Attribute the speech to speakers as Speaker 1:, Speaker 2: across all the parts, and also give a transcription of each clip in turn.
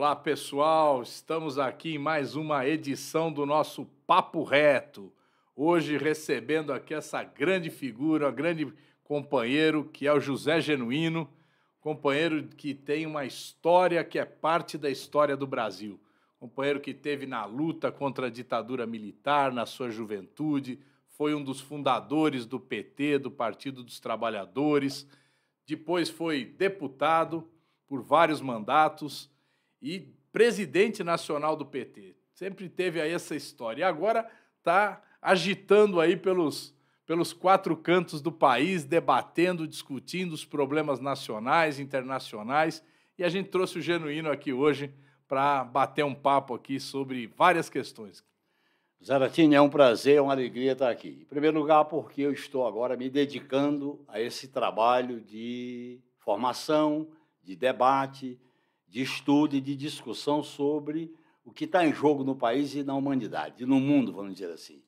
Speaker 1: Olá, pessoal. Estamos aqui em mais uma edição do nosso Papo Reto. Hoje recebendo aqui essa grande figura, grande companheiro que é o José Genuíno, companheiro que tem uma história que é parte da história do Brasil. Companheiro que teve na luta contra a ditadura militar na sua juventude, foi um dos fundadores do PT, do Partido dos Trabalhadores, depois foi deputado por vários mandatos e presidente nacional do PT. Sempre teve aí essa história. E agora está agitando aí pelos, pelos quatro cantos do país, debatendo, discutindo os problemas nacionais, internacionais. E a gente trouxe o Genuíno aqui hoje para bater um papo aqui sobre várias questões. Zaratini, é um prazer, é uma alegria estar aqui. Em primeiro lugar,
Speaker 2: porque eu estou agora me dedicando a esse trabalho de formação, de debate, de estudo e de discussão sobre o que está em jogo no país e na humanidade, e no mundo, vamos dizer assim.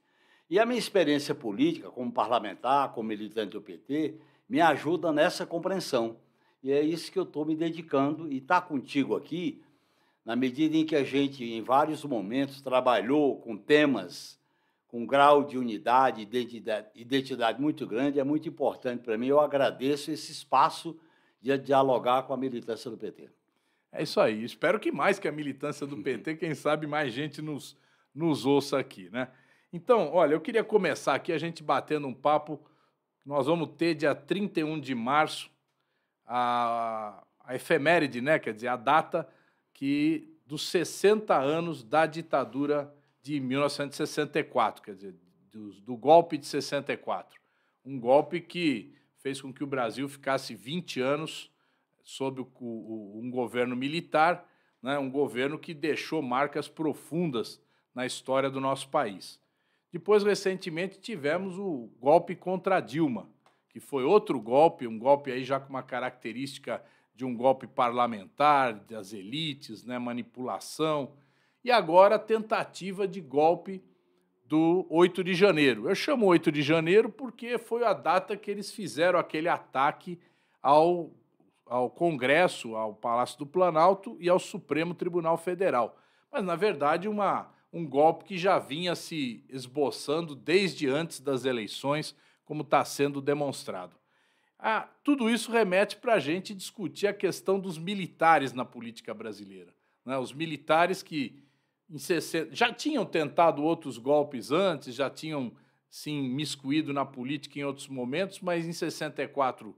Speaker 2: E a minha experiência política, como parlamentar, como militante do PT, me ajuda nessa compreensão. E é isso que eu estou me dedicando e está contigo aqui, na medida em que a gente, em vários momentos, trabalhou com temas com um grau de unidade, identidade, identidade muito grande, é muito importante para mim. Eu agradeço esse espaço de dialogar
Speaker 1: com a militância do PT. É isso aí. Espero que mais que a militância do PT, quem sabe mais gente nos, nos ouça aqui, né? Então, olha, eu queria começar aqui a gente batendo um papo. Nós vamos ter dia 31 de março a, a efeméride, né? Quer dizer, a data que dos 60 anos da ditadura de 1964, quer dizer, do, do golpe de 64. Um golpe que fez com que o Brasil ficasse 20 anos sob o, o, um governo militar, né, um governo que deixou marcas profundas na história do nosso país. Depois, recentemente, tivemos o golpe contra Dilma, que foi outro golpe, um golpe aí já com uma característica de um golpe parlamentar, das elites, né, manipulação, e agora a tentativa de golpe do 8 de janeiro. Eu chamo 8 de janeiro porque foi a data que eles fizeram aquele ataque ao ao Congresso, ao Palácio do Planalto e ao Supremo Tribunal Federal. Mas, na verdade, uma, um golpe que já vinha se esboçando desde antes das eleições, como está sendo demonstrado. Ah, tudo isso remete para a gente discutir a questão dos militares na política brasileira. Né? Os militares que 60, já tinham tentado outros golpes antes, já tinham se imiscuído na política em outros momentos, mas em 64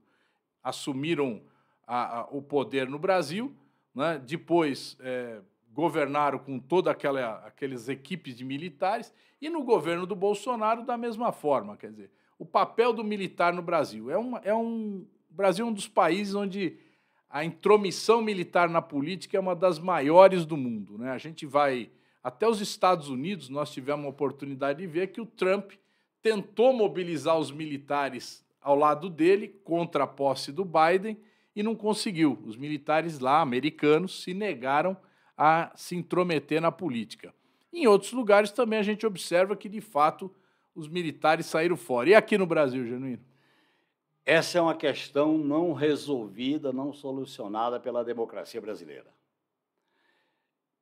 Speaker 1: assumiram a, a, o poder no Brasil, né? depois é, governaram com toda aquela aqueles equipes de militares e no governo do Bolsonaro da mesma forma, quer dizer, o papel do militar no Brasil é um, é um o Brasil é um dos países onde a intromissão militar na política é uma das maiores do mundo, né? A gente vai até os Estados Unidos, nós tivemos a oportunidade de ver que o Trump tentou mobilizar os militares ao lado dele contra a posse do Biden e não conseguiu. Os militares lá, americanos, se negaram a se intrometer na política. Em outros lugares também a gente observa que, de fato, os militares saíram fora. E aqui no Brasil, Genuíno? Essa é uma questão não resolvida, não
Speaker 2: solucionada pela democracia brasileira.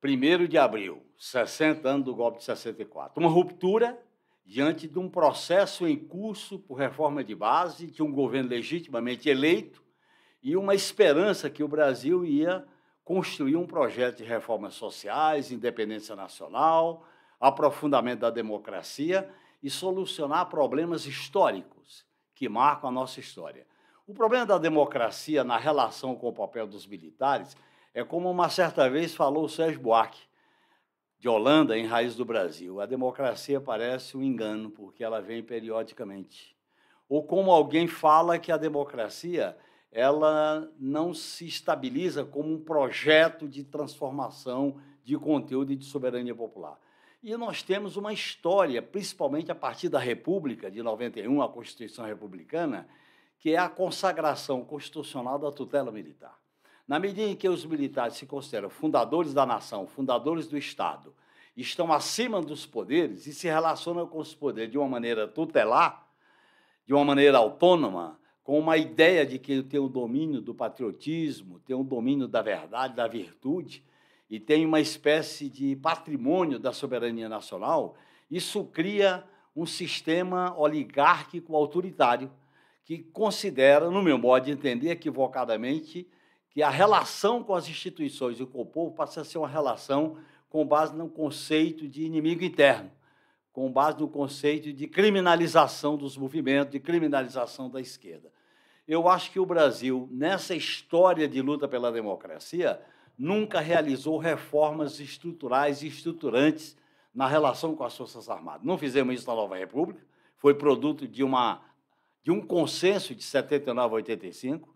Speaker 2: 1 de abril, 60 anos do golpe de 64. Uma ruptura diante de um processo em curso por reforma de base de um governo legitimamente eleito e uma esperança que o Brasil ia construir um projeto de reformas sociais, independência nacional, aprofundamento da democracia e solucionar problemas históricos que marcam a nossa história. O problema da democracia na relação com o papel dos militares é como uma certa vez falou o Sérgio Buarque, de Holanda, em Raiz do Brasil. A democracia parece um engano, porque ela vem periodicamente. Ou como alguém fala que a democracia ela não se estabiliza como um projeto de transformação de conteúdo e de soberania popular. E nós temos uma história, principalmente a partir da República de 91, a Constituição Republicana, que é a consagração constitucional da tutela militar. Na medida em que os militares se consideram fundadores da nação, fundadores do Estado, estão acima dos poderes e se relacionam com os poderes de uma maneira tutelar, de uma maneira autônoma, com uma ideia de que ele tem o um domínio do patriotismo, tem um domínio da verdade, da virtude, e tem uma espécie de patrimônio da soberania nacional, isso cria um sistema oligárquico autoritário que considera, no meu modo de entender, equivocadamente, que a relação com as instituições e com o povo passa a ser uma relação com base no conceito de inimigo interno com base no conceito de criminalização dos movimentos, de criminalização da esquerda. Eu acho que o Brasil, nessa história de luta pela democracia, nunca realizou reformas estruturais e estruturantes na relação com as Forças Armadas. Não fizemos isso na Nova República, foi produto de, uma, de um consenso de 79 a 85.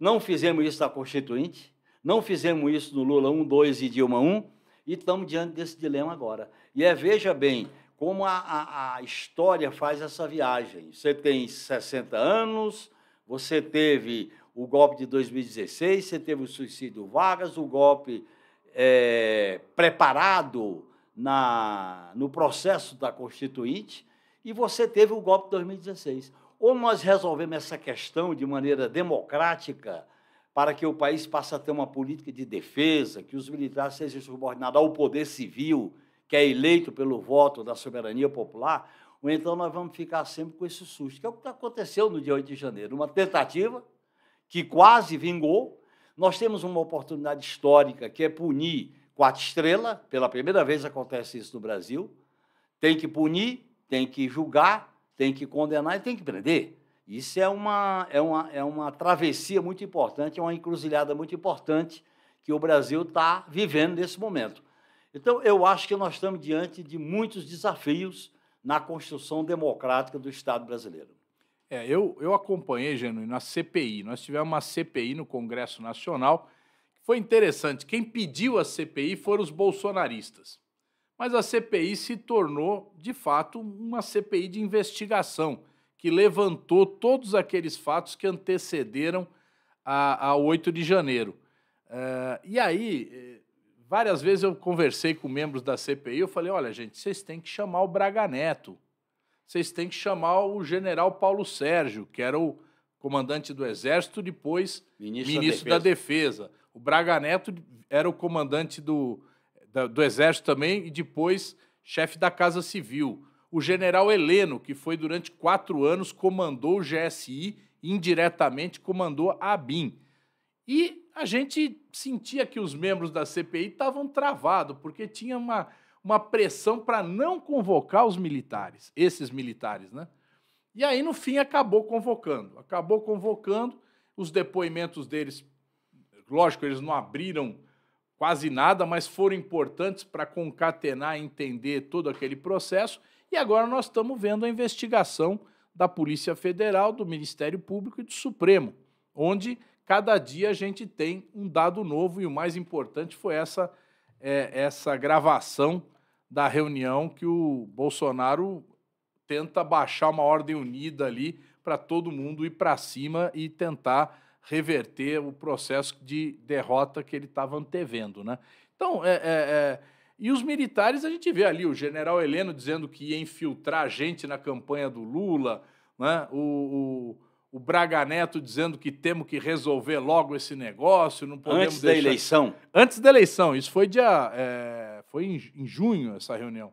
Speaker 2: Não fizemos isso na Constituinte, não fizemos isso no Lula 1, 2 e Dilma 1, e estamos diante desse dilema agora. E é, veja bem, como a, a, a história faz essa viagem. Você tem 60 anos, você teve o golpe de 2016, você teve o suicídio Vargas, o golpe é, preparado na, no processo da Constituinte, e você teve o golpe de 2016. Ou nós resolvemos essa questão de maneira democrática para que o país passe a ter uma política de defesa, que os militares sejam subordinados ao poder civil, que é eleito pelo voto da soberania popular, ou então nós vamos ficar sempre com esse susto, que é o que aconteceu no dia 8 de janeiro, uma tentativa que quase vingou. Nós temos uma oportunidade histórica que é punir quatro estrelas, pela primeira vez acontece isso no Brasil. Tem que punir, tem que julgar, tem que condenar e tem que prender. Isso é uma, é uma, é uma travessia muito importante, é uma encruzilhada muito importante que o Brasil está vivendo nesse momento. Então, eu acho que nós
Speaker 1: estamos diante de muitos desafios na construção democrática do Estado brasileiro. É, eu, eu acompanhei, Genuíno, na CPI. Nós tivemos uma CPI no Congresso Nacional. Foi interessante. Quem pediu a CPI foram os bolsonaristas. Mas a CPI se tornou, de fato, uma CPI de investigação, que levantou todos aqueles fatos que antecederam a, a 8 de janeiro. Uh, e aí, eh, várias vezes eu conversei com membros da CPI, eu falei, olha, gente, vocês têm que chamar o Braga Neto, vocês têm que chamar o general Paulo Sérgio, que era o comandante do Exército, depois ministro, ministro da, defesa. da, Defesa. O Braga Neto era o comandante do, da, do Exército também e depois chefe da Casa Civil. O general Heleno, que foi durante quatro anos, comandou o GSI, indiretamente comandou a ABIN. E a gente sentia que os membros da CPI estavam travados, porque tinha uma, uma pressão para não convocar os militares, esses militares, né? E aí, no fim, acabou convocando. Acabou convocando, os depoimentos deles, lógico, eles não abriram quase nada, mas foram importantes para concatenar e entender todo aquele processo. E agora nós estamos vendo a investigação da Polícia Federal, do Ministério Público e do Supremo, onde cada dia a gente tem um dado novo e o mais importante foi essa, é, essa gravação da reunião que o Bolsonaro tenta baixar uma ordem unida ali para todo mundo ir para cima e tentar reverter o processo de derrota que ele estava antevendo. Né? Então, é, é, é, e os militares, a gente vê ali o general Heleno dizendo que ia infiltrar gente na campanha do Lula, né? o, o Braga Neto dizendo que temos que resolver logo esse negócio, não podemos Antes deixar... da eleição? Antes da eleição, isso foi dia... É... foi em junho essa reunião.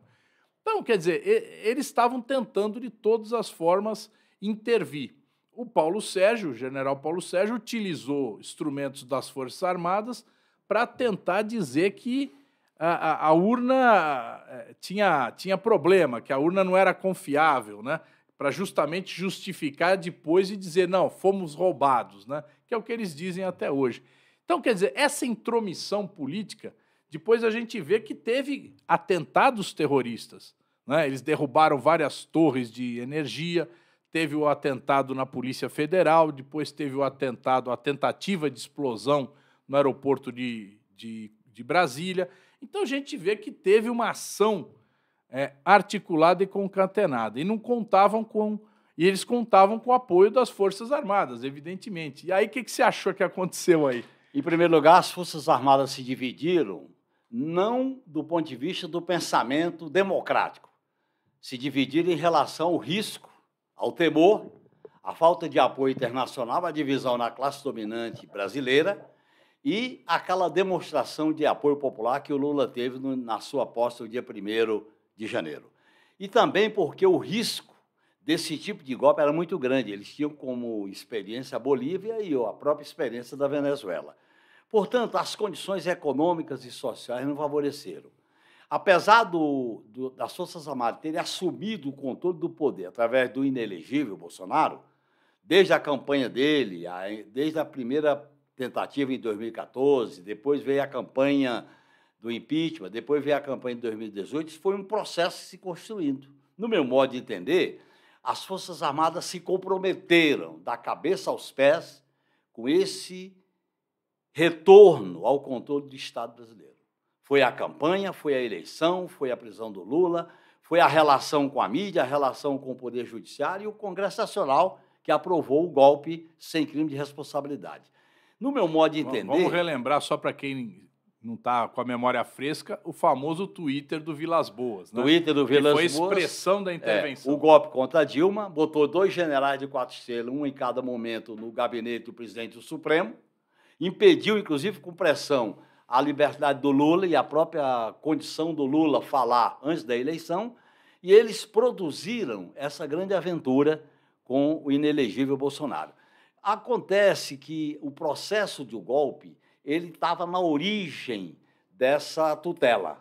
Speaker 1: Então, quer dizer, eles estavam tentando de todas as formas intervir. O Paulo Sérgio, o general Paulo Sérgio, utilizou instrumentos das Forças Armadas para tentar dizer que a, a, a, urna é, tinha, tinha problema, que a urna não era confiável, né? para justamente justificar depois e dizer, não, fomos roubados, né? que é o que eles dizem até hoje. Então, quer dizer, essa intromissão política, depois a gente vê que teve atentados terroristas. Né? Eles derrubaram várias torres de energia, teve o atentado na Polícia Federal, depois teve o atentado, a tentativa de explosão no aeroporto de, de, de Brasília. Então a gente vê que teve uma ação é, articulada e concatenada. E não contavam com. E eles contavam com o apoio das Forças Armadas, evidentemente. E aí, o que, que você achou que aconteceu aí? Em primeiro lugar, as Forças Armadas se dividiram, não do ponto de vista do
Speaker 2: pensamento democrático, se dividiram em relação ao risco, ao temor, à falta de apoio internacional, à divisão na classe dominante brasileira e aquela demonstração de apoio popular que o Lula teve na sua posse no dia 1 de janeiro. E também porque o risco desse tipo de golpe era muito grande. Eles tinham como experiência a Bolívia e a própria experiência da Venezuela. Portanto, as condições econômicas e sociais não favoreceram. Apesar do, do, das Forças Armadas terem assumido o controle do poder através do inelegível Bolsonaro, desde a campanha dele, a, desde a primeira tentativa em 2014, depois veio a campanha do impeachment, depois veio a campanha de 2018, isso foi um processo se construindo. No meu modo de entender, as Forças Armadas se comprometeram, da cabeça aos pés, com esse retorno ao controle do Estado brasileiro. Foi a campanha, foi a eleição, foi a prisão do Lula, foi a relação com a mídia, a relação com o Poder Judiciário e o Congresso Nacional, que aprovou o golpe sem crime de responsabilidade.
Speaker 1: No meu modo de entender. Vamos relembrar só para quem não está com a memória fresca, o famoso Twitter do Vilas Boas. Né? Twitter do Vilas Boas. foi a expressão Boas, da é, intervenção.
Speaker 2: É, o golpe contra a Dilma, botou dois generais de quatro estrelas, um em cada momento, no gabinete do presidente do Supremo, impediu, inclusive, com pressão, a liberdade do Lula e a própria condição do Lula falar antes da eleição, e eles produziram essa grande aventura com o inelegível Bolsonaro. Acontece que o processo de golpe ele estava na origem dessa tutela.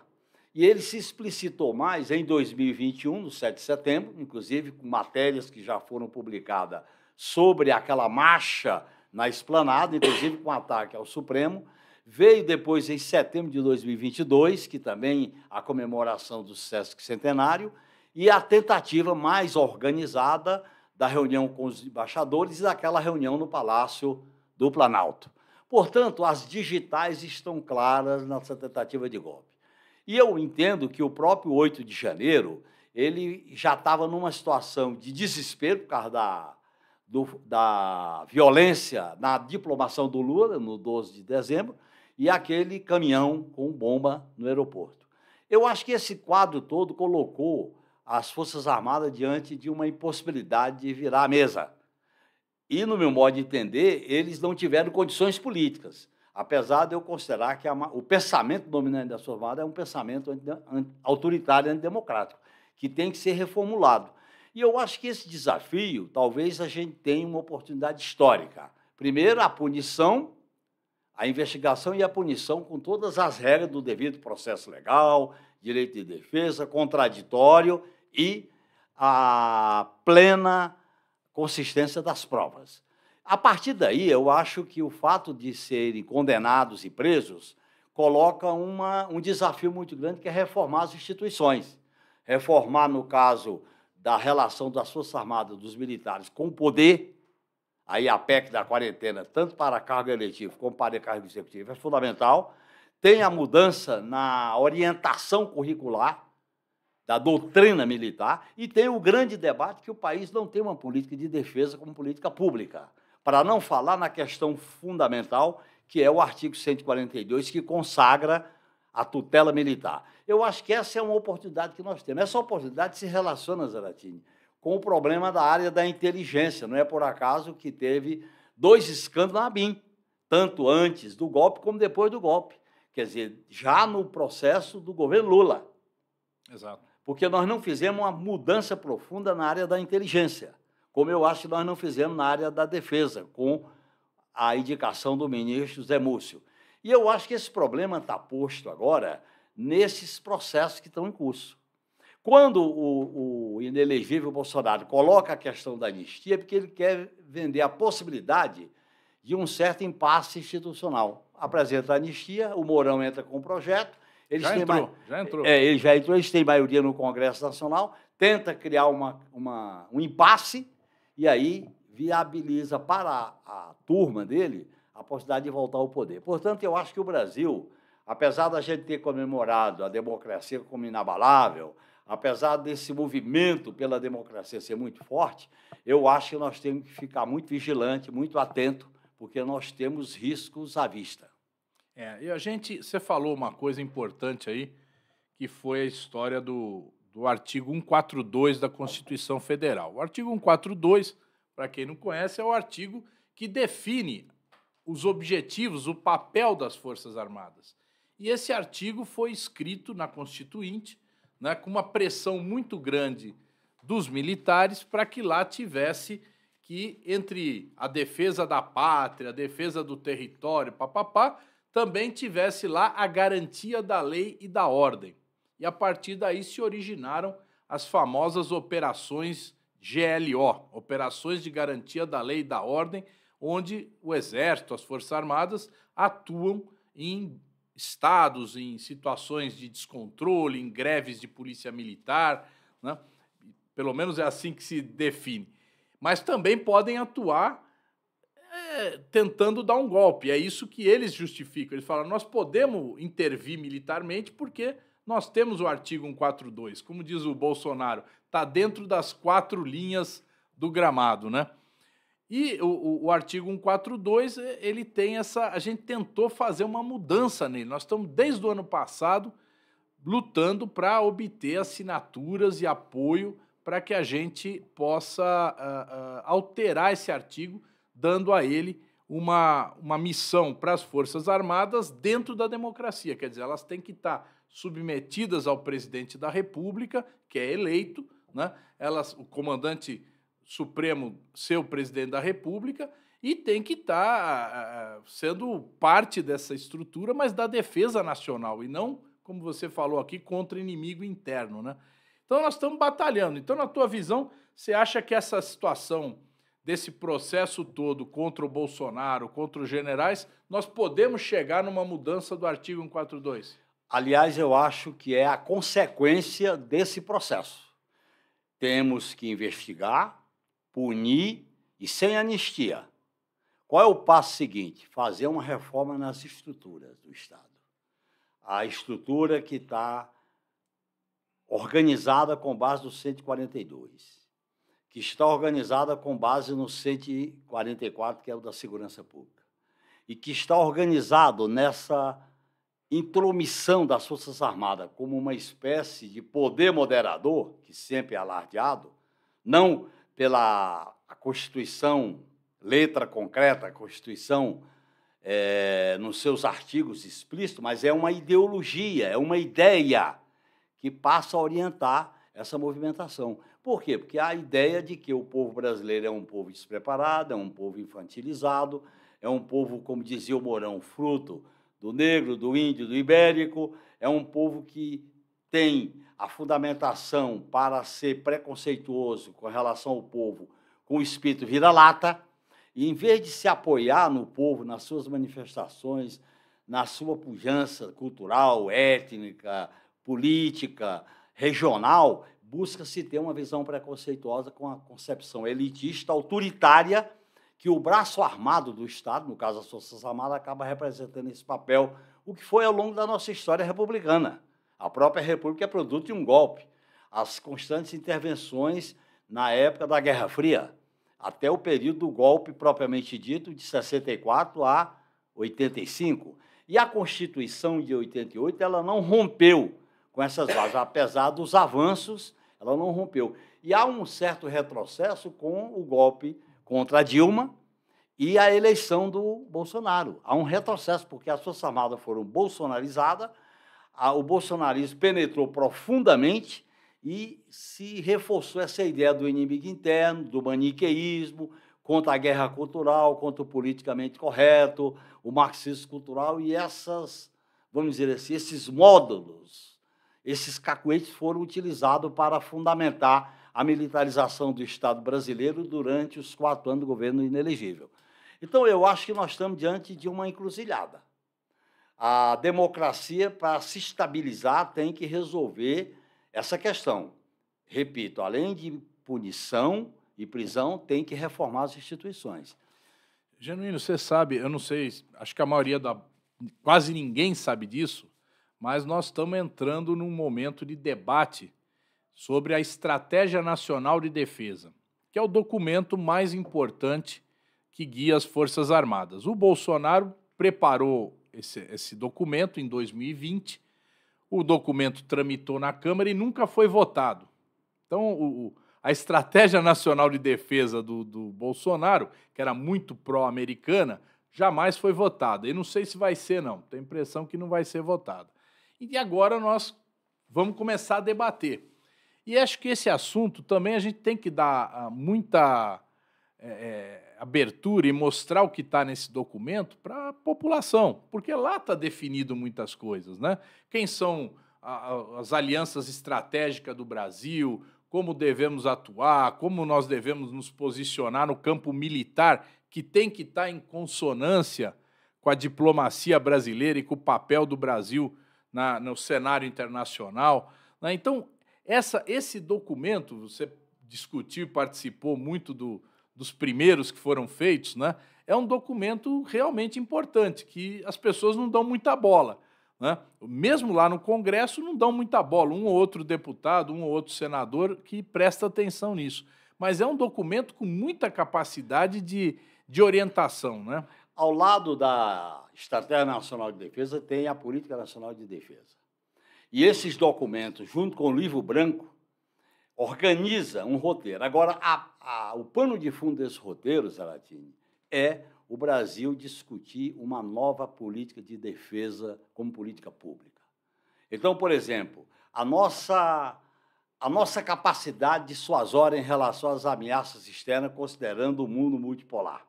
Speaker 2: E ele se explicitou mais em 2021, no 7 de setembro, inclusive com matérias que já foram publicadas sobre aquela marcha na esplanada, inclusive com ataque ao Supremo. Veio depois, em setembro de 2022, que também a comemoração do Sesc Centenário, e a tentativa mais organizada da reunião com os embaixadores e daquela reunião no Palácio do Planalto. Portanto, as digitais estão claras nessa tentativa de golpe. E eu entendo que o próprio 8 de janeiro ele já estava numa situação de desespero por causa da, do, da violência na diplomação do Lula, no 12 de dezembro, e aquele caminhão com bomba no aeroporto. Eu acho que esse quadro todo colocou as Forças Armadas diante de uma impossibilidade de virar a mesa. E, no meu modo de entender, eles não tiveram condições políticas, apesar de eu considerar que a, o pensamento dominante da sua é um pensamento anti, anti, autoritário e antidemocrático, que tem que ser reformulado. E eu acho que esse desafio, talvez a gente tenha uma oportunidade histórica. Primeiro, a punição, a investigação e a punição com todas as regras do devido processo legal, direito de defesa, contraditório e a plena consistência das provas. A partir daí, eu acho que o fato de serem condenados e presos coloca uma, um desafio muito grande, que é reformar as instituições. Reformar, no caso da relação das Forças Armadas, dos militares com o poder, aí a PEC da quarentena, tanto para a carga como para a carga executiva, é fundamental. Tem a mudança na orientação curricular, da doutrina militar, e tem o grande debate que o país não tem uma política de defesa como política pública. Para não falar na questão fundamental, que é o artigo 142, que consagra a tutela militar. Eu acho que essa é uma oportunidade que nós temos. Essa oportunidade se relaciona, Zaratini, com o problema da área da inteligência. Não é por acaso que teve dois escândalos na BIM, tanto antes do golpe como depois do golpe. Quer dizer, já no processo do governo Lula. Exato porque nós não fizemos uma mudança profunda na área da inteligência, como eu acho que nós não fizemos na área da defesa, com a indicação do ministro Zé Múcio. E eu acho que esse problema está posto agora nesses processos que estão em curso. Quando o, o inelegível Bolsonaro coloca a questão da anistia, é porque ele quer vender a possibilidade de um certo impasse institucional. Apresenta a anistia, o Mourão entra com o projeto, eles já, entrou, ma... já entrou. É, ele já entrou, eles têm maioria no Congresso Nacional, tenta criar uma, uma, um impasse e aí viabiliza para a, a turma dele a possibilidade de voltar ao poder. Portanto, eu acho que o Brasil, apesar da gente ter comemorado a democracia como inabalável, apesar desse movimento pela democracia ser muito forte, eu acho que nós temos que ficar muito vigilante, muito atento, porque nós temos riscos à vista.
Speaker 1: É, e a gente, você falou uma coisa importante aí, que foi a história do, do artigo 142 da Constituição Federal. O artigo 142, para quem não conhece, é o artigo que define os objetivos, o papel das Forças Armadas. E esse artigo foi escrito na Constituinte, né, com uma pressão muito grande dos militares para que lá tivesse que, entre a defesa da pátria, a defesa do território, papapá, também tivesse lá a garantia da lei e da ordem. E a partir daí se originaram as famosas operações GLO, operações de garantia da lei e da ordem, onde o exército, as forças armadas atuam em estados, em situações de descontrole, em greves de polícia militar, né? pelo menos é assim que se define. Mas também podem atuar tentando dar um golpe. É isso que eles justificam. Eles falam: nós podemos intervir militarmente porque nós temos o artigo 142. Como diz o Bolsonaro, está dentro das quatro linhas do gramado, né? E o, o, o, artigo 142, eh, ele tem essa. A gente tentou fazer uma mudança nele. Nós estamos desde o ano passado lutando para obter assinaturas e apoio para que a gente possa uh, uh, alterar esse artigo dando a ele uma, uma missão para as Forças Armadas dentro da democracia. Quer dizer, elas têm que estar submetidas ao presidente da República, que é eleito, né? elas, o comandante supremo ser o presidente da República, e tem que estar ah, ah, sendo parte dessa estrutura, mas da defesa nacional, e não, como você falou aqui, contra inimigo interno. Né? Então nós estamos batalhando. Então, na tua visão, você acha que essa situação desse processo todo contra o Bolsonaro, contra os generais, nós podemos chegar numa mudança do artigo 142? Aliás, eu acho que é a consequência
Speaker 2: desse processo. Temos que investigar, punir e sem anistia. Qual é o passo seguinte? Fazer uma reforma nas estruturas do Estado. A estrutura que está organizada com base do 142 que está organizada com base no 144, que é o da segurança pública, e que está organizado nessa intromissão das Forças Armadas como uma espécie de poder moderador, que sempre é alardeado, não pela Constituição, letra concreta, Constituição é, nos seus artigos explícitos, mas é uma ideologia, é uma ideia que passa a orientar essa movimentação. Por quê? Porque a ideia de que o povo brasileiro é um povo despreparado, é um povo infantilizado, é um povo, como dizia o Mourão, fruto do negro, do índio, do ibérico, é um povo que tem a fundamentação para ser preconceituoso com relação ao povo com o espírito vira-lata, e em vez de se apoiar no povo, nas suas manifestações, na sua pujança cultural, étnica, política, regional, busca-se ter uma visão preconceituosa com a concepção elitista, autoritária, que o braço armado do Estado, no caso as Forças Armadas, acaba representando esse papel, o que foi ao longo da nossa história republicana. A própria República é produto de um golpe. As constantes intervenções na época da Guerra Fria, até o período do golpe propriamente dito, de 64 a 85. E a Constituição de 88 ela não rompeu com essas bases, apesar dos avanços ela não rompeu. E há um certo retrocesso com o golpe contra a Dilma e a eleição do Bolsonaro. Há um retrocesso, porque as Forças Armadas foram bolsonarizadas, o bolsonarismo penetrou profundamente e se reforçou essa ideia do inimigo interno, do maniqueísmo, contra a guerra cultural, contra o politicamente correto, o marxismo cultural e essas, vamos dizer assim, esses módulos esses cacuetes foram utilizados para fundamentar a militarização do Estado brasileiro durante os quatro anos do governo inelegível. Então, eu acho que nós estamos diante de uma encruzilhada. A democracia, para se estabilizar, tem que resolver essa questão. Repito, além de punição e prisão, tem que reformar
Speaker 1: as instituições. Genuíno, você sabe, eu não sei, acho que a maioria da. quase ninguém sabe disso, mas nós estamos entrando num momento de debate sobre a Estratégia Nacional de Defesa, que é o documento mais importante que guia as Forças Armadas. O Bolsonaro preparou esse, esse documento em 2020, o documento tramitou na Câmara e nunca foi votado. Então, o, a Estratégia Nacional de Defesa do, do Bolsonaro, que era muito pró-americana, jamais foi votada. E não sei se vai ser, não. Tenho a impressão que não vai ser votada. E agora nós vamos começar a debater. E acho que esse assunto também a gente tem que dar ah, muita é, abertura e mostrar o que está nesse documento para a população, porque lá está definido muitas coisas, né? Quem são as alianças estratégicas do Brasil, como devemos atuar, como nós devemos nos posicionar no campo militar, que tem que estar tá em consonância com a diplomacia brasileira e com o papel do Brasil na, no cenário internacional. Né? Então, essa, esse documento, você discutiu, participou muito do, dos primeiros que foram feitos, né? é um documento realmente importante, que as pessoas não dão muita bola. Né? Mesmo lá no Congresso, não dão muita bola. Um ou outro deputado, um ou outro senador que presta atenção nisso. Mas é um documento com muita capacidade de, de orientação. Né? Ao lado da Estratégia Nacional
Speaker 2: de Defesa tem a Política Nacional de Defesa. E esses documentos, junto com o livro branco, organiza um roteiro. Agora, a, a, o pano de fundo desse roteiro, Zaratini, é o Brasil discutir uma nova política de defesa como política pública. Então, por exemplo, a nossa, a nossa capacidade dissuasória em relação às ameaças externas, considerando o mundo multipolar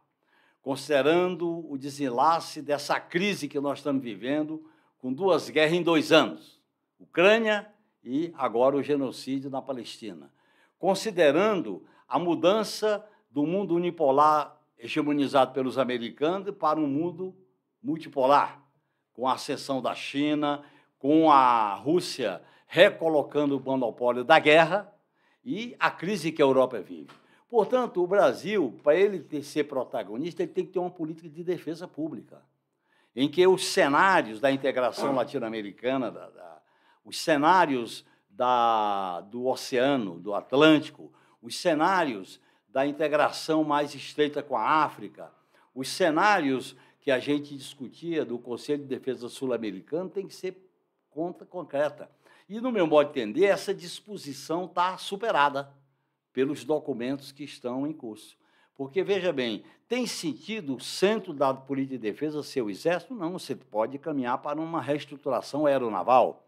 Speaker 2: considerando o desenlace dessa crise que nós estamos vivendo, com duas guerras em dois anos Ucrânia e agora o genocídio na Palestina. Considerando a mudança do mundo unipolar hegemonizado pelos americanos para um mundo multipolar, com a ascensão da China, com a Rússia recolocando o monopólio da guerra e a crise que a Europa vive. Portanto, o Brasil, para ele ter, ser protagonista, ele tem que ter uma política de defesa pública, em que os cenários da integração latino-americana, da, da, os cenários da, do oceano, do Atlântico, os cenários da integração mais estreita com a África, os cenários que a gente discutia do Conselho de Defesa Sul-Americano tem que ser conta concreta. E, no meu modo de entender, essa disposição está superada pelos documentos que estão em curso. Porque, veja bem, tem sentido o centro da política de defesa ser o exército? Não, você pode caminhar para uma reestruturação aeronaval,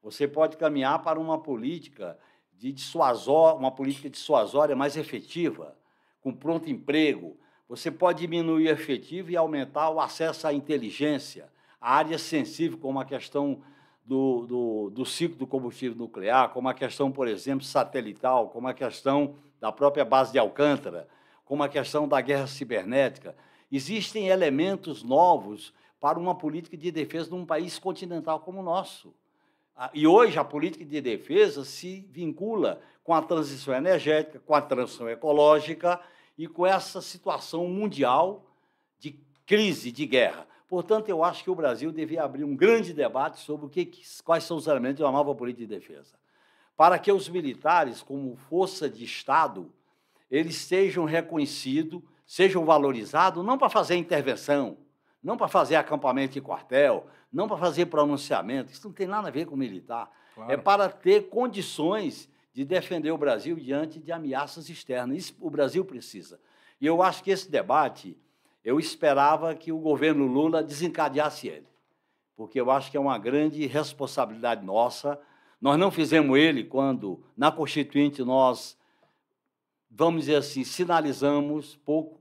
Speaker 2: você pode caminhar para uma política de dissuasória, uma política dissuasória mais efetiva, com pronto emprego. Você pode diminuir o efetivo e aumentar o acesso à inteligência, a área sensível como a questão do, do, do ciclo do combustível nuclear, como a questão, por exemplo, satelital, como a questão da própria base de Alcântara, como a questão da guerra cibernética. Existem elementos novos para uma política de defesa de um país continental como o nosso. Ah, e hoje a política de defesa se vincula com a transição energética, com a transição ecológica e com essa situação mundial de crise de guerra. Portanto, eu acho que o Brasil devia abrir um grande debate sobre o que, quais são os elementos de uma nova política de defesa, para que os militares, como força de Estado, eles sejam reconhecidos, sejam valorizados, não para fazer intervenção, não para fazer acampamento e quartel, não para fazer pronunciamento, isso não tem nada a ver com militar. Claro. É para ter condições de defender o Brasil diante de ameaças externas. Isso o Brasil precisa. E eu acho que esse debate eu esperava que o governo Lula desencadeasse ele, porque eu acho que é uma grande responsabilidade nossa. Nós não fizemos ele quando, na Constituinte, nós, vamos dizer assim, sinalizamos pouco.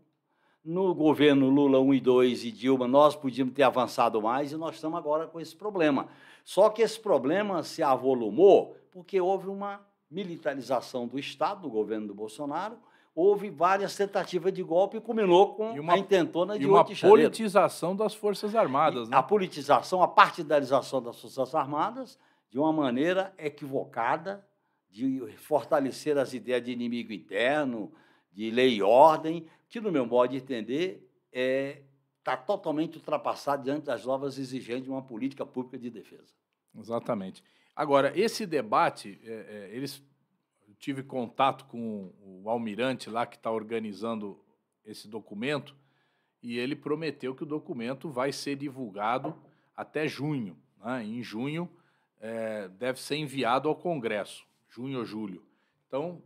Speaker 2: No governo Lula 1 e 2 e Dilma, nós podíamos ter avançado mais e nós estamos agora com esse problema. Só que esse problema se avolumou porque houve uma militarização do Estado, do governo do Bolsonaro, houve várias tentativas de golpe e culminou com uma, a intentona de e uma
Speaker 1: politização das Forças Armadas. Né? A politização,
Speaker 2: a partidarização das Forças Armadas de uma maneira equivocada, de fortalecer as ideias de inimigo interno, de lei e ordem, que, no meu modo de entender, está é, tá totalmente ultrapassado diante das novas exigências
Speaker 1: de uma política pública de defesa. Exatamente. Agora, esse debate, é, é, eles tive contato com o almirante lá que está organizando esse documento e ele prometeu que o documento vai ser divulgado até junho. Né? Em junho é, deve ser enviado ao Congresso, junho ou julho. Então,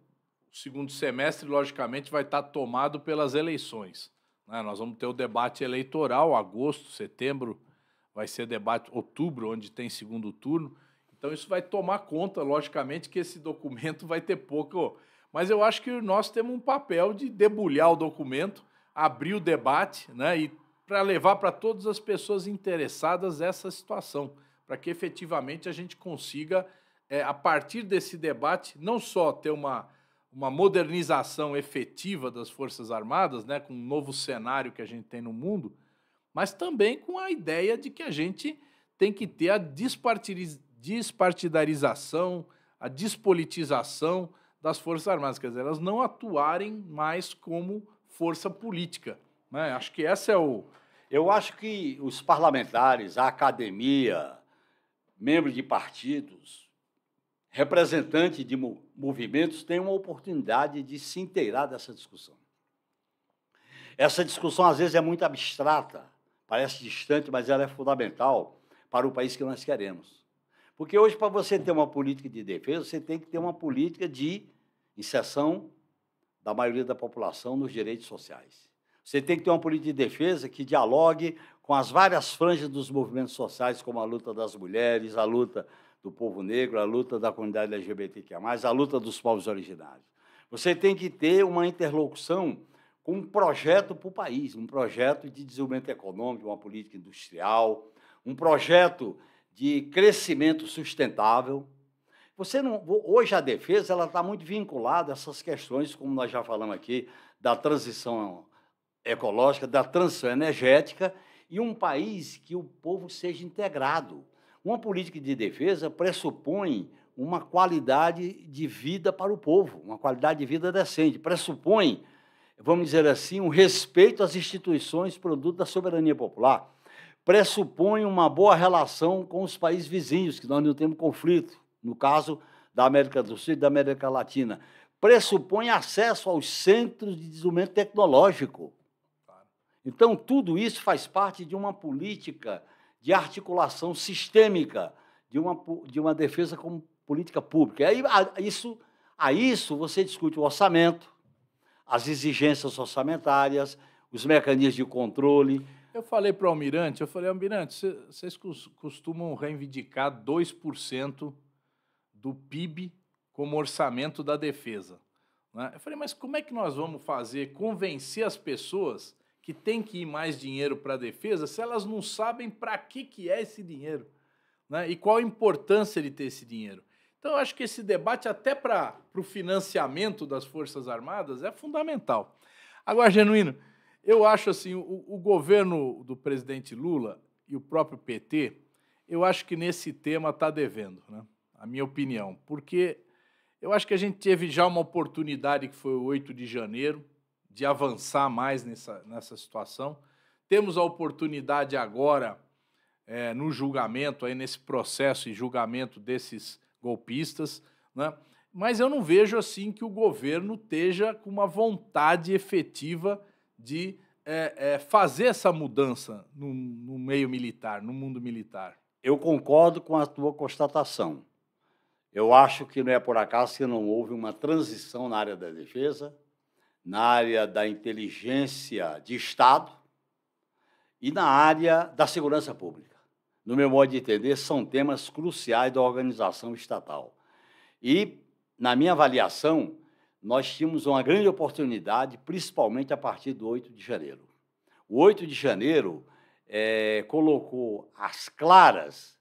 Speaker 1: o segundo semestre, logicamente, vai estar tá tomado pelas eleições. Né? Nós vamos ter o debate eleitoral, agosto, setembro, vai ser debate outubro, onde tem segundo turno. Então isso vai tomar conta, logicamente, que esse documento vai ter pouco. Mas eu acho que nós temos um papel de debulhar o documento, abrir o debate, né? E para levar para todas as pessoas interessadas essa situação, para que efetivamente a gente consiga, é, a partir desse debate, não só ter uma, uma modernização efetiva das Forças Armadas, né, com um novo cenário que a gente tem no mundo, mas também com a ideia de que a gente tem que ter a despartirização despartidarização, a despolitização das Forças Armadas, quer dizer, elas não atuarem mais como força política. Né? Acho que essa é o. Eu acho que os parlamentares, a
Speaker 2: academia, membros de partidos, representantes de movimentos têm uma oportunidade de se inteirar dessa discussão. Essa discussão, às vezes, é muito abstrata, parece distante, mas ela é fundamental para o país que nós queremos. Porque hoje, para você ter uma política de defesa, você tem que ter uma política de inserção da maioria da população nos direitos sociais. Você tem que ter uma política de defesa que dialogue com as várias franjas dos movimentos sociais, como a luta das mulheres, a luta do povo negro, a luta da comunidade LGBTQIA, a luta dos povos originários. Você tem que ter uma interlocução com um projeto para o país, um projeto de desenvolvimento econômico, uma política industrial, um projeto de crescimento sustentável. Você não, hoje a defesa ela está muito vinculada a essas questões, como nós já falamos aqui, da transição ecológica, da transição energética e um país que o povo seja integrado. Uma política de defesa pressupõe uma qualidade de vida para o povo, uma qualidade de vida decente, pressupõe, vamos dizer assim, um respeito às instituições produto da soberania popular pressupõe uma boa relação com os países vizinhos, que nós não temos conflito, no caso da América do Sul e da América Latina. Pressupõe acesso aos centros de desenvolvimento tecnológico. Então, tudo isso faz parte de uma política de articulação sistêmica, de uma, de uma defesa como política pública. Aí, a, isso, a isso você discute o orçamento, as exigências orçamentárias, os mecanismos de controle,
Speaker 1: eu falei para o Almirante, eu falei, Almirante, vocês costumam reivindicar 2% do PIB como orçamento da defesa. Né? Eu falei, mas como é que nós vamos fazer, convencer as pessoas que tem que ir mais dinheiro para a defesa se elas não sabem para que, que é esse dinheiro né? e qual a importância de ter esse dinheiro? Então, eu acho que esse debate, até para o financiamento das Forças Armadas, é fundamental. Agora, Genuíno, eu acho assim, o, o governo do presidente Lula e o próprio PT, eu acho que nesse tema está devendo, né? a minha opinião, porque eu acho que a gente teve já uma oportunidade, que foi o 8 de janeiro, de avançar mais nessa, nessa situação. Temos a oportunidade agora, é, no julgamento, aí nesse processo e julgamento desses golpistas, né? mas eu não vejo assim que o governo esteja com uma vontade efetiva de é, é, fazer essa mudança no, no meio militar, no mundo militar?
Speaker 2: Eu concordo com a tua constatação.
Speaker 1: Eu acho que não é por acaso
Speaker 2: que não houve uma transição na área da defesa, na área da inteligência de Estado e na área da segurança pública. No meu modo de entender, são temas cruciais da organização estatal. E, na minha avaliação, nós tínhamos uma grande oportunidade, principalmente a partir do 8 de janeiro. O 8 de janeiro é, colocou as claras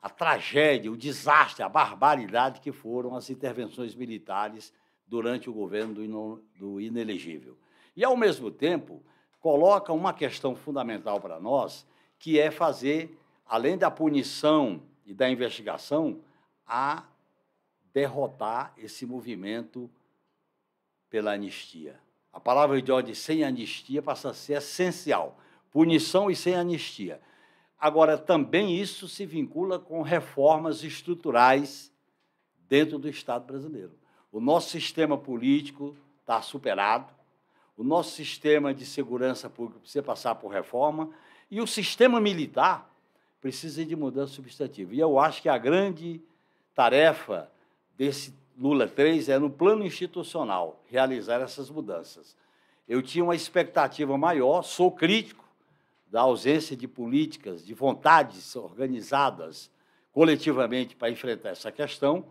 Speaker 2: a tragédia, o desastre, a barbaridade que foram as intervenções militares durante o governo do, ino, do inelegível. E, ao mesmo tempo, coloca uma questão fundamental para nós, que é fazer, além da punição e da investigação, a derrotar esse movimento pela anistia. A palavra de ordem sem anistia passa a ser essencial. Punição e sem anistia. Agora, também isso se vincula com reformas estruturais dentro do Estado brasileiro. O nosso sistema político está superado, o nosso sistema de segurança pública precisa passar por reforma e o sistema militar precisa de mudança substantiva. E eu acho que a grande tarefa desse Lula 3 é no plano institucional realizar essas mudanças. Eu tinha uma expectativa maior, sou crítico da ausência de políticas, de vontades organizadas coletivamente para enfrentar essa questão.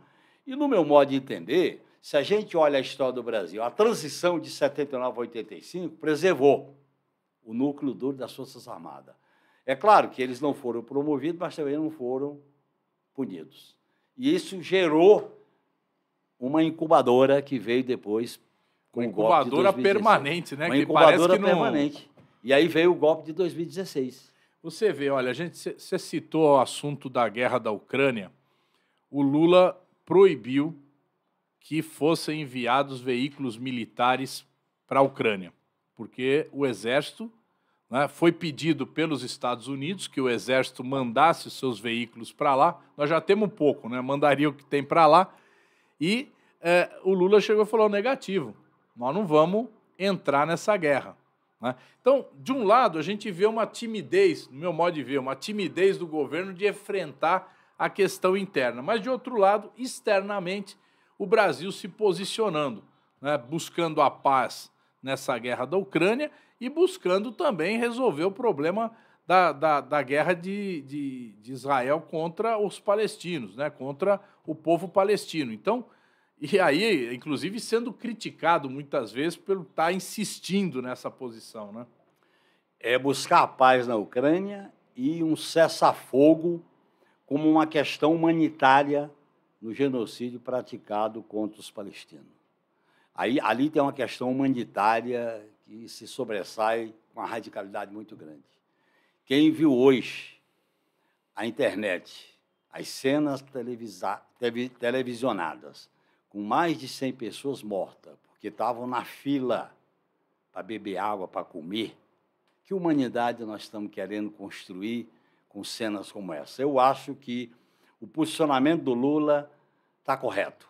Speaker 2: E, no meu modo de entender, se a gente olha a história do Brasil, a transição de 79 a 85 preservou o núcleo duro das Forças Armadas. É claro que eles não foram promovidos, mas também não foram punidos. E isso gerou uma incubadora que veio depois com uma o golpe incubadora permanente, né? Uma que incubadora permanente.
Speaker 1: Não... E aí veio o golpe de 2016. Você vê, olha, a gente você citou o assunto da guerra da Ucrânia. O Lula proibiu que fossem enviados veículos militares para a Ucrânia, porque o exército né, foi pedido pelos Estados Unidos que o exército mandasse seus veículos para lá. Nós já temos pouco, né? Mandaria o que tem para lá. E é, o Lula chegou e falou negativo. Nós não vamos entrar nessa guerra. Né? Então, de um lado, a gente vê uma timidez, no meu modo de ver, uma timidez do governo de enfrentar a questão interna. Mas, de outro lado, externamente, o Brasil se posicionando, né? buscando a paz nessa guerra da Ucrânia e buscando também resolver o problema da, da, da guerra de, de, de, Israel contra os palestinos, né? contra o povo palestino. Então, e aí, inclusive, sendo criticado muitas vezes pelo estar tá insistindo nessa posição, né?
Speaker 2: É buscar a paz na Ucrânia e um cessar-fogo como uma questão humanitária no genocídio praticado contra os palestinos. Aí, ali tem uma questão humanitária que se sobressai com uma radicalidade muito grande. Quem viu hoje a internet, as cenas televisa- televisionadas com mais de 100 pessoas mortas, porque estavam na fila para beber água, para comer. Que humanidade nós estamos querendo construir com cenas como essa? Eu acho que o posicionamento do Lula está correto.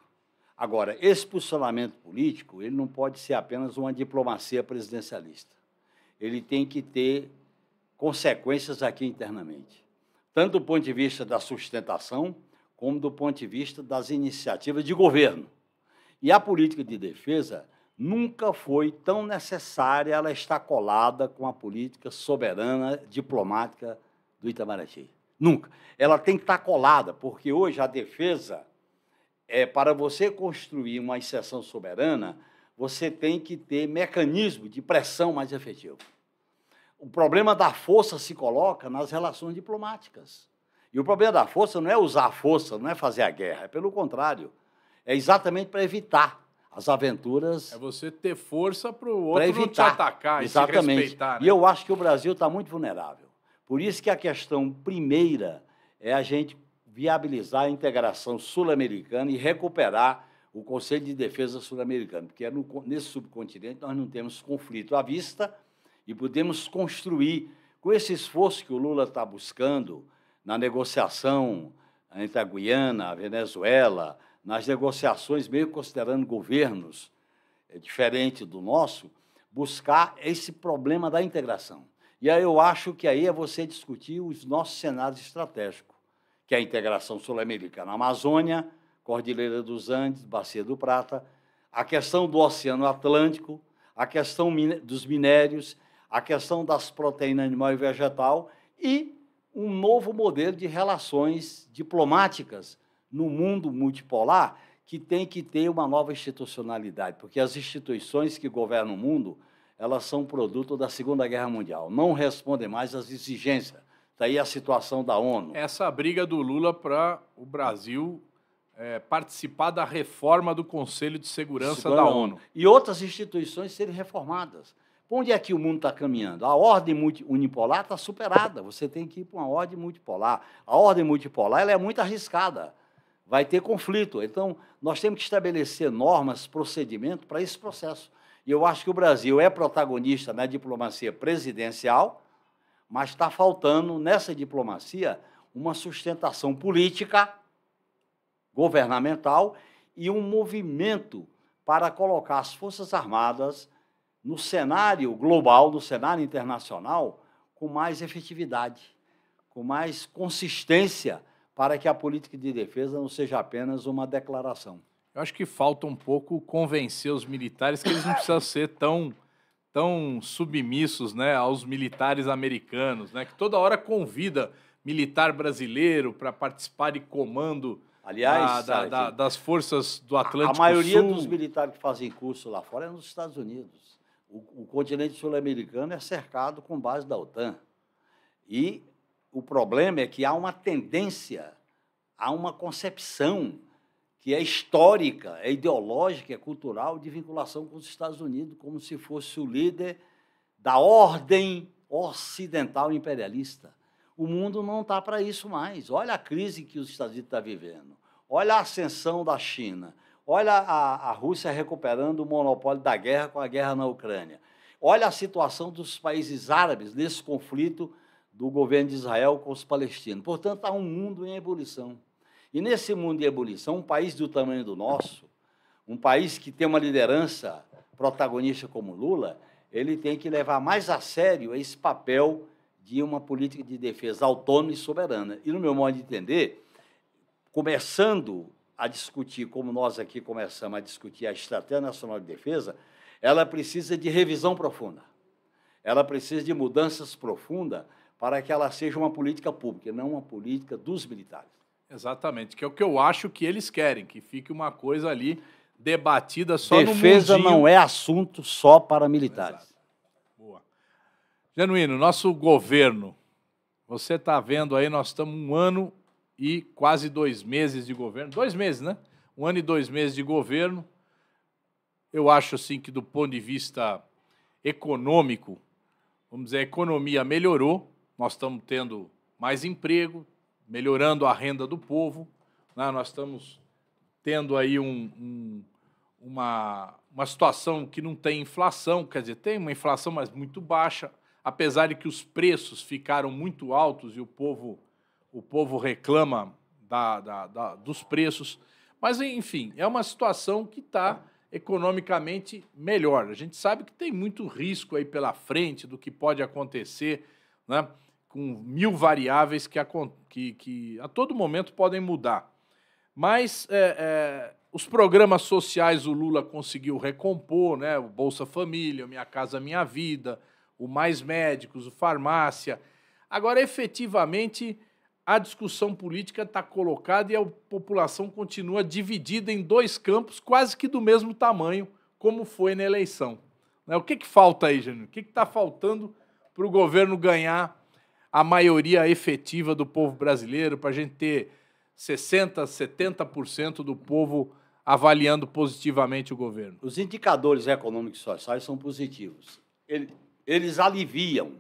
Speaker 2: Agora, esse posicionamento político ele não pode ser apenas uma diplomacia presidencialista. Ele tem que ter consequências aqui internamente, tanto do ponto de vista da sustentação, como do ponto de vista das iniciativas de governo. E a política de defesa nunca foi tão necessária, ela está colada com a política soberana diplomática do Itamaraty. Nunca. Ela tem que estar colada, porque hoje a defesa, é, para você construir uma exceção soberana, você tem que ter mecanismo de pressão mais efetivo. O problema da força se coloca nas relações diplomáticas. E o problema da força não é usar a força, não é fazer a guerra, é pelo contrário. É exatamente para evitar as aventuras. É você ter força para o outro evitar. não te atacar exatamente. e se respeitar. Né? E eu acho que o Brasil está muito vulnerável. Por isso que a questão primeira é a gente viabilizar a integração sul-americana e recuperar o Conselho de Defesa Sul-Americano, porque é no, nesse subcontinente nós não temos conflito à vista e podemos construir, com esse esforço que o Lula está buscando, na negociação eh, entre a Guiana, a Venezuela, nas negociações, meio considerando governos é, eh, diferentes do nosso, buscar esse problema da integração. E aí eu acho que aí é você discutir os nossos cenários estratégicos, que é a integração sul-americana, Amazônia, Cordilheira dos Andes, Bacia do Prata, a questão do Oceano Atlântico, a questão dos minérios, a questão das proteínas animal e vegetal e um novo modelo de relações diplomáticas no mundo multipolar que tem que ter uma nova institucionalidade, porque as instituições que governam o mundo, elas são produto da Segunda Guerra Mundial, não respondem mais às exigências. Daí tá a situação da ONU.
Speaker 1: Essa briga do Lula para o Brasil é, participar da reforma do Conselho de Segurança, Segurança da ONU. E outras instituições serem reformadas. Para onde é que o mundo
Speaker 2: está caminhando? A ordem unipolar está superada. Você tem que ir para uma ordem multipolar. A ordem multipolar ela é muito arriscada. Vai ter conflito. Então, nós temos que estabelecer normas, procedimento para esse processo. E eu acho que o Brasil é protagonista na diplomacia presidencial, mas está faltando nessa diplomacia uma sustentação política, governamental e um movimento para colocar as Forças Armadas no cenário global, no cenário internacional, com mais efetividade, com mais consistência, para que a política de defesa não seja apenas uma declaração.
Speaker 1: Eu acho que falta um pouco convencer os militares que eles não precisam ser tão tão submissos, né, aos militares americanos, né, que toda hora convida militar brasileiro para participar de comando Aliás, da, da, da, das forças do Atlântico Sul. A maioria Sul. dos
Speaker 2: militares que fazem curso lá fora é nos Estados Unidos o, o continente sul-americano é cercado com base da OTAN. E o problema é que há uma tendência, há uma concepção que é histórica, é ideológica, é cultural, de vinculação com os Estados Unidos, como se fosse o líder da ordem ocidental imperialista. O mundo não está para isso mais. Olha a crise que os Estados Unidos estão tá vivendo. Olha a ascensão da China. Olha a, a Rússia recuperando o monopólio da guerra com a guerra na Ucrânia. Olha a situação dos países árabes nesse conflito do governo de Israel com os palestinos. Portanto, há um mundo em ebulição. E nesse mundo em ebulição, um país do tamanho do nosso, um país que tem uma liderança protagonista como Lula, ele tem que levar mais a sério esse papel de uma política de defesa autônoma e soberana. E, no meu modo de entender, começando a discutir, como nós aqui começamos a discutir a Estratégia Nacional de Defesa, ela precisa de revisão profunda. Ela precisa de mudanças profundas para que ela seja uma política pública, não uma política
Speaker 1: dos militares. Exatamente, que é o que eu acho que eles querem, que fique uma coisa ali debatida só Defesa no Defesa não é
Speaker 2: assunto só para militares. Exato. Boa.
Speaker 1: Genuíno, nosso governo, você está vendo aí, nós estamos um ano e quase dois meses de governo. Dois meses, né? Um ano e dois meses de governo. Eu acho assim que do ponto de vista econômico, vamos dizer, a economia melhorou. Nós estamos tendo mais emprego, melhorando a renda do povo. Né? Nós estamos tendo aí um, um, uma, uma situação que não tem inflação, quer dizer, tem uma inflação, mas muito baixa, apesar de que os preços ficaram muito altos e o povo o povo reclama da, da, da, dos preços. Mas, enfim, é uma situação que está economicamente melhor. A gente sabe que tem muito risco aí pela frente do que pode acontecer, né? com mil variáveis que a, que, que a todo momento podem mudar. Mas é, é, os programas sociais o Lula conseguiu recompor, né? o Bolsa Família, o Minha Casa Minha Vida, o Mais Médicos, o Farmácia. Agora, efetivamente, a discussão política está colocada e a população continua dividida em dois campos quase que do mesmo tamanho, como foi na eleição. Né, o que, que falta aí, Jânio? O que está faltando para o governo ganhar a maioria efetiva do povo brasileiro, para a gente ter 60%, 70% do povo avaliando positivamente o governo? Os indicadores econômicos e sociais são positivos. Eles
Speaker 2: aliviam.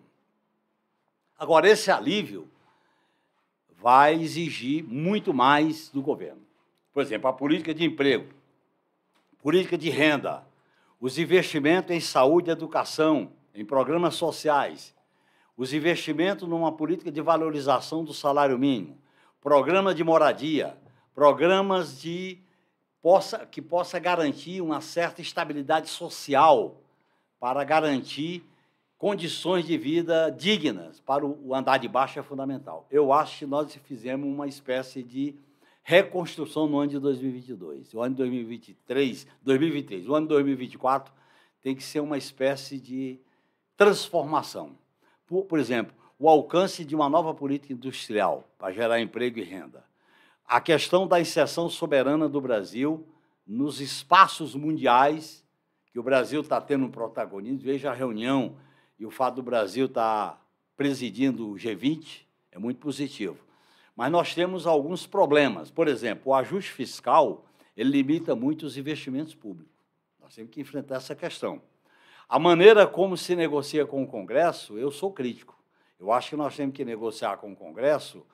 Speaker 2: Agora, esse alívio vai exigir muito mais do governo. Por exemplo, a política de emprego, política de renda, os investimentos em saúde e educação, em programas sociais, os investimentos numa política de valorização do salário mínimo, programa de moradia, programas de possa, que possa garantir uma certa estabilidade social para garantir condições de vida dignas para o andar de baixo é fundamental. Eu acho que nós fizemos uma espécie de reconstrução no ano de 2022. O ano de 2023, 2023, o ano de 2024 tem que ser uma espécie de transformação. Por, por exemplo, o alcance de uma nova política industrial para gerar emprego e renda. A questão da inserção soberana do Brasil nos espaços mundiais que o Brasil está tendo um protagonismo. Veja a reunião e o fato do Brasil estar tá presidindo o G20 é muito positivo. Mas nós temos alguns problemas. Por exemplo, o ajuste fiscal ele limita muito os investimentos públicos. Nós temos que enfrentar essa questão. A maneira como se negocia com o Congresso, eu sou crítico. Eu acho que nós temos que negociar com o Congresso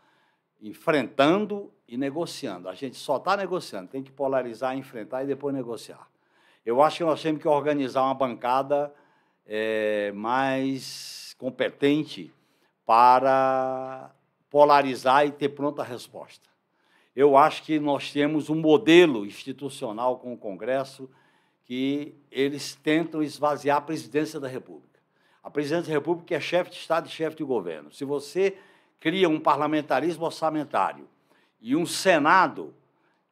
Speaker 2: enfrentando e negociando. A gente só está negociando, tem que polarizar, enfrentar e depois negociar. Eu acho que nós temos que organizar uma bancada é, mais competente para polarizar e ter pronta a resposta. Eu acho que nós temos um modelo institucional com o Congresso que eles tentam esvaziar a presidência da República. A presidência da República é chefe de Estado e chefe de governo. Se você cria um parlamentarismo orçamentário e um Senado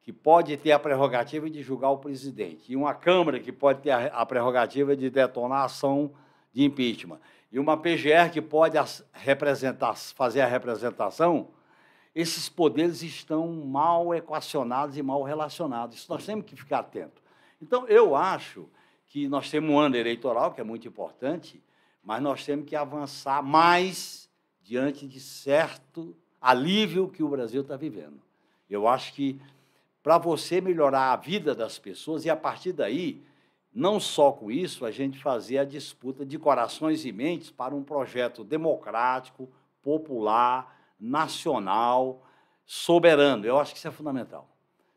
Speaker 2: que pode ter a prerrogativa de julgar o presidente, e uma Câmara que pode ter a prerrogativa de detonar a ação de impeachment, e uma PGR que pode representar, fazer a representação, esses poderes estão mal equacionados e mal relacionados. Isso nós temos que ficar atento. Então, eu acho que nós temos um ano eleitoral, que é muito importante, mas nós temos que avançar mais diante de certo alívio que o Brasil está vivendo. Eu acho que para você melhorar a vida das pessoas e a partir daí, não só com isso, a gente fazer a disputa de corações e mentes para um projeto democrático, popular, nacional, soberano. Eu acho que isso é fundamental.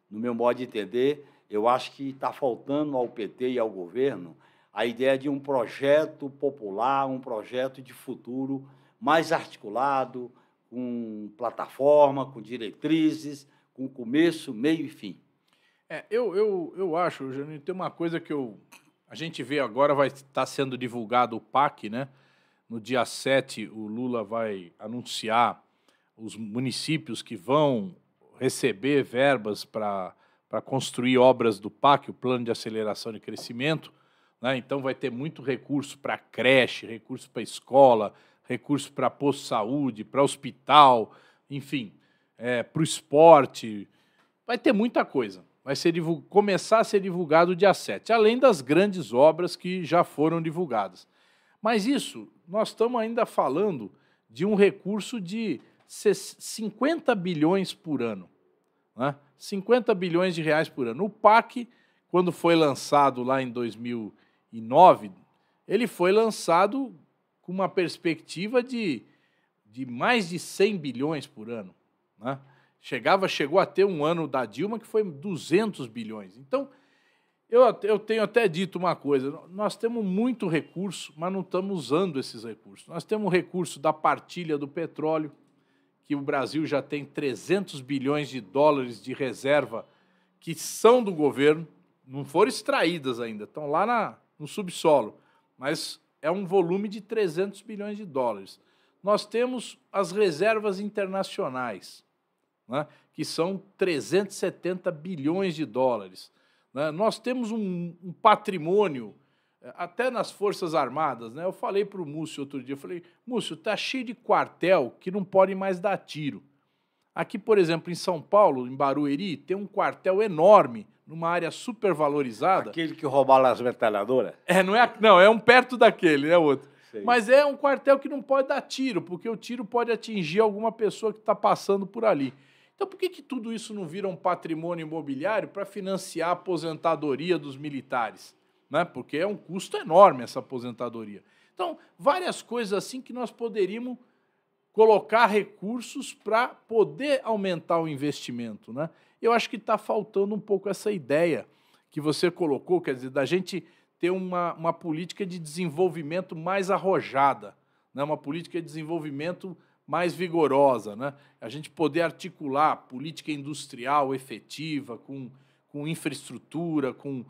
Speaker 2: No meu modo de entender, eu acho que está faltando ao PT e ao governo a ideia de um projeto popular, um projeto de futuro mais articulado, com plataforma, com
Speaker 1: diretrizes, com começo, meio e fim. É, eu, eu, eu acho, Janine, tem uma coisa que eu, a gente vê agora, vai estar sendo divulgado o PAC, né? No dia 7, o Lula vai anunciar os municípios que vão receber verbas para construir obras do PAC, o Plano de Aceleração de Crescimento. Né? Então, vai ter muito recurso para creche, recurso para escola, recurso para posto de saúde, para hospital, enfim é, para o esporte. Vai ter muita coisa. Vai ser começar a ser divulgado dia 7, além das grandes obras que já foram divulgadas. Mas isso, nós estamos ainda falando de um recurso de 50 bilhões por ano. Né? 50 bilhões de reais por ano. O PAC, quando foi lançado lá em 2009, ele foi lançado com uma perspectiva de, de mais de 100 bilhões por ano. Né? Chegava, chegou a ter um ano da Dilma que foi 200 bilhões. Então, eu, eu tenho até dito uma coisa: nós temos muito recurso, mas não estamos usando esses recursos. Nós temos o recurso da partilha do petróleo, que o Brasil já tem 300 bilhões de dólares de reserva que são do governo, não foram extraídas ainda, estão lá na, no subsolo, mas é um volume de 300 bilhões de dólares. Nós temos as reservas internacionais né, que são 370 bilhões de dólares. Né? Nós temos um, um, patrimônio, eh, até nas Forças Armadas. Né? Eu falei para o Múcio outro dia, eu falei, Múcio, está cheio de quartel que não podem mais dar tiro. Aqui, por exemplo, em São Paulo, em Barueri, tem um quartel enorme, numa área supervalorizada. Aquele que roubava as metralhadoras? É, não é, não, é um perto daquele, é outro. Sei. Mas é um quartel que não pode dar tiro, porque o tiro pode atingir alguma pessoa que está passando por ali. Então, por que, que tudo isso não vira um patrimônio imobiliário para financiar a aposentadoria dos militares? Né? Porque é um custo enorme essa aposentadoria. Então, várias coisas assim que nós poderíamos colocar recursos para poder aumentar o investimento. Né? Eu acho que está faltando um pouco essa ideia que você colocou, quer dizer, da gente ter uma, uma política de desenvolvimento mais arrojada, né? uma política de desenvolvimento mais vigorosa, né? a gente poder articular política industrial efetiva com, com infraestrutura, com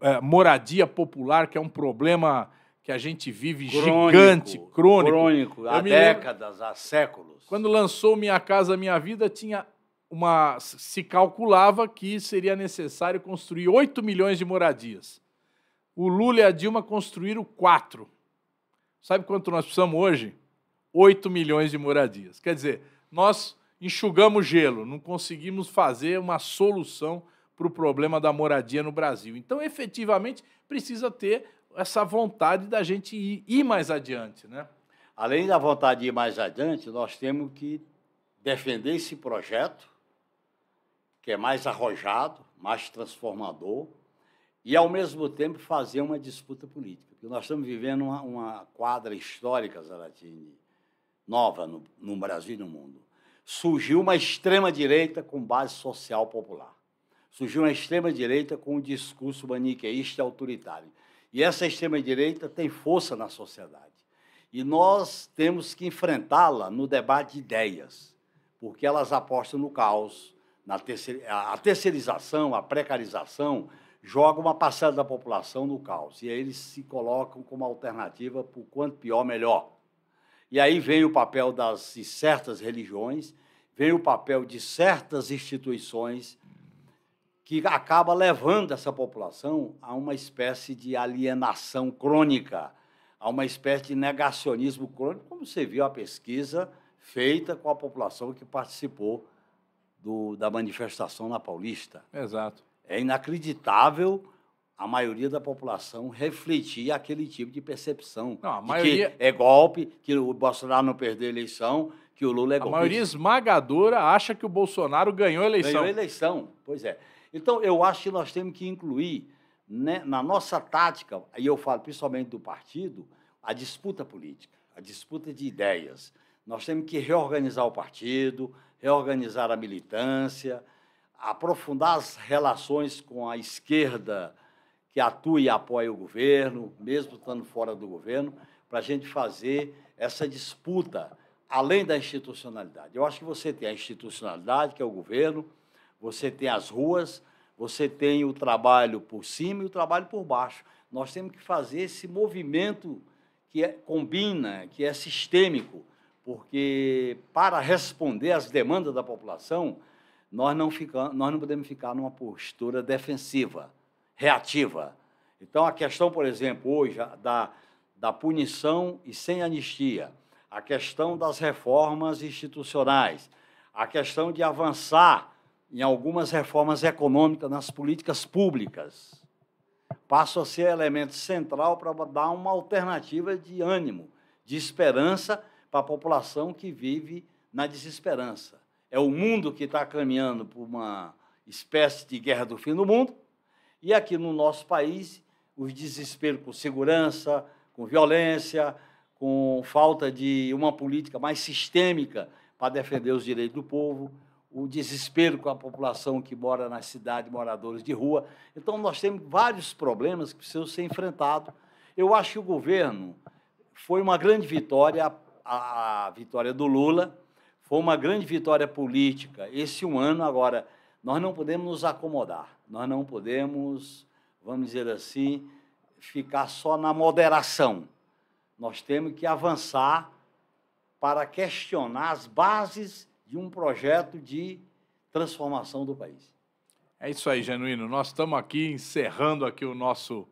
Speaker 1: é, moradia popular, que é um problema que a gente vive crônico, gigante, crônico. Crônico, há décadas, há séculos. Quando lançou Minha Casa Minha Vida, tinha uma. se calculava que seria necessário construir 8 milhões de moradias. O Lula e a Dilma construíram 4. Sabe quanto nós precisamos hoje? 8 milhões de moradias. Quer dizer, nós enxugamos gelo, não conseguimos fazer uma solução para o problema da moradia no Brasil. Então, efetivamente, precisa ter essa vontade da gente ir, ir mais adiante. Né?
Speaker 2: Além da vontade de ir mais adiante, nós temos que defender esse projeto, que é mais arrojado, mais transformador, e, ao mesmo tempo, fazer uma disputa política. Porque nós estamos vivendo uma, uma quadra histórica, Zaratini, nova no, no Brasil e no mundo. Surgiu uma extrema-direita com base social popular. Surgiu uma extrema-direita com um discurso maniqueísta e autoritário. E essa extrema-direita tem força na sociedade. E nós temos que enfrentá-la no debate de ideias, porque elas apostam no caos, na terceir, a terceirização, a precarização, joga uma parcela da população no caos. E aí eles se colocam como alternativa, por quanto pior, melhor. E aí vem o papel das, de certas religiões, vem o papel de certas instituições que acaba levando essa população a uma espécie de alienação crônica, a uma espécie de negacionismo crônico, como você viu a pesquisa feita com a população que participou do, da manifestação na Paulista. Exato. É inacreditável a maioria da população refletia aquele tipo de percepção. Não, a maioria... é golpe, que o Bolsonaro não perdeu a eleição, que o Lula é golpe. A maioria
Speaker 1: esmagadora acha que o Bolsonaro ganhou a eleição. Ganhou a eleição, pois é. Então, eu acho que nós temos que incluir
Speaker 2: né, na nossa tática, e eu falo principalmente do partido, a disputa política, a disputa de ideias. Nós temos que reorganizar o partido, reorganizar a militância, aprofundar as relações com a esquerda que atua e apoia o governo, mesmo estando fora do governo, para a gente fazer essa disputa além da institucionalidade. Eu acho que você tem a institucionalidade, que é o governo, você tem as ruas, você tem o trabalho por cima e o trabalho por baixo. Nós temos que fazer esse movimento que é, combina, que é sistêmico, porque para responder às demandas da população, nós não, ficamos, nós não podemos ficar numa postura defensiva reativa. Então, a questão, por exemplo, hoje da, da punição e sem anistia, a questão das reformas institucionais, a questão de avançar em algumas reformas econômicas nas políticas públicas, passam a ser elemento central para dar uma alternativa de ânimo, de esperança para a população que vive na desesperança. É o mundo que está caminhando para uma espécie de guerra do fim do mundo, e aqui no nosso país, o desespero com segurança, com violência, com falta de uma política mais sistêmica para defender os direitos do povo, o desespero com a população que mora na cidade, moradores de rua. Então, nós temos vários problemas que precisam ser enfrentados. Eu acho que o governo foi uma grande vitória, a, a vitória do Lula, foi uma grande vitória política esse um ano. Agora, nós não podemos nos acomodar, nós não podemos, vamos dizer assim, ficar só na moderação. Nós temos que avançar para questionar as bases de um projeto de
Speaker 1: transformação do país. É isso aí, Genuíno. Nós estamos aqui encerrando aqui o nosso,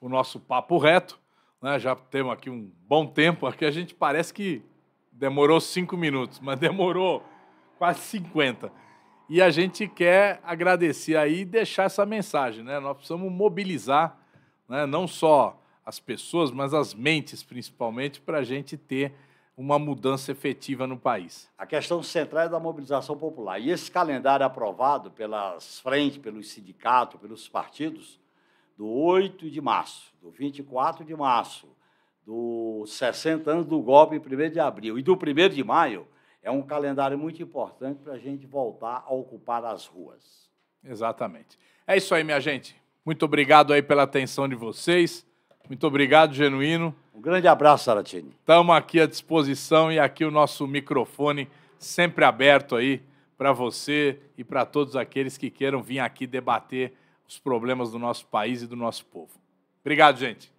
Speaker 1: o nosso papo reto. Né? Já temos aqui um bom tempo. Aqui a gente parece que demorou cinco minutos, mas demorou quase 50. E a gente quer agradecer aí e deixar essa mensagem, né? Nós precisamos mobilizar, né? não só as pessoas, mas as mentes principalmente, para a gente ter uma mudança efetiva no país. A questão central é da mobilização popular. E esse
Speaker 2: calendário aprovado pelas frentes, pelos sindicatos, pelos partidos, do 8 de março, do 24 de março, dos 60 anos do golpe em 1 de abril e do 1 de maio, é um calendário muito importante para a gente voltar a ocupar as ruas. Exatamente.
Speaker 1: É isso aí, minha gente. Muito obrigado aí pela atenção de vocês. Muito obrigado, Genuíno. Um grande abraço, Saratini. Estamos aqui à disposição e aqui o nosso microfone sempre aberto aí para você e para todos aqueles que queiram vir aqui debater os problemas do nosso país e do nosso povo. Obrigado, gente.